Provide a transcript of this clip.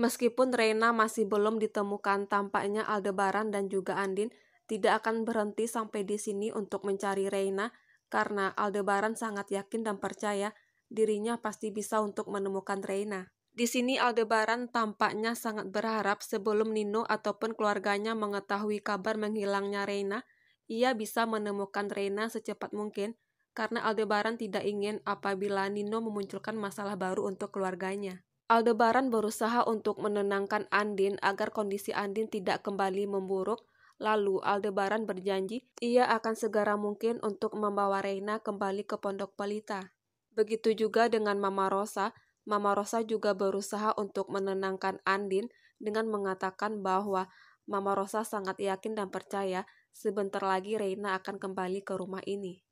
Meskipun Reina masih belum ditemukan, tampaknya Aldebaran dan juga Andin tidak akan berhenti sampai di sini untuk mencari Reina karena Aldebaran sangat yakin dan percaya dirinya pasti bisa untuk menemukan Reina. Di sini Aldebaran tampaknya sangat berharap sebelum Nino ataupun keluarganya mengetahui kabar menghilangnya Reina, ia bisa menemukan Reina secepat mungkin karena Aldebaran tidak ingin apabila Nino memunculkan masalah baru untuk keluarganya. Aldebaran berusaha untuk menenangkan Andin agar kondisi Andin tidak kembali memburuk. Lalu Aldebaran berjanji ia akan segera mungkin untuk membawa Reina kembali ke Pondok Pelita. Begitu juga dengan Mama Rosa, Mama Rosa juga berusaha untuk menenangkan Andin dengan mengatakan bahwa Mama Rosa sangat yakin dan percaya sebentar lagi Reina akan kembali ke rumah ini.